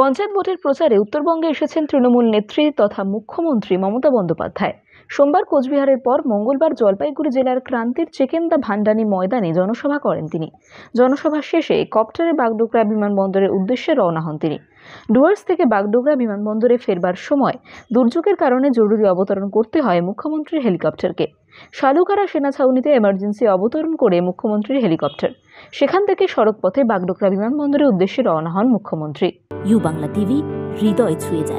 পঞ্চায়েত ভোটের প্রচারে উত্তরবঙ্গে এসেছেন তৃণমূল নেত্রী তথা মুখ্যমন্ত্রী মমতা বন্দ্যোপাধ্যায় সোমবার কোচবিহারের পর মঙ্গলবার জলপাইগুড়ি জেলার ক্রান্তির চেকেন্দা ভান্ডানি ময়দানে জনসভা করেন তিনি জনসভা শেষে কপ্টারে বাগডোগরা বিমানবন্দরের উদ্দেশ্যে রওনা হন তিনি ডুয়ার্স থেকে বাগডোগরা বিমানবন্দরে ফেরবার সময় দুর্যোগের কারণে জরুরি অবতরণ করতে হয় মুখ্যমন্ত্রীর হেলিকপ্টারকে সালুকারা সেনা ছাউনিতে এমার্জেন্সি অবতরণ করে মুখ্যমন্ত্রীর হেলিকপ্টার সেখান থেকে সড়কপথে বাগডোকরা বিমানবন্দরের উদ্দেশ্যে রওনা হন মুখ্যমন্ত্রী ইউ বাংলা টিভি হৃদয় ছুঁয়ে যায়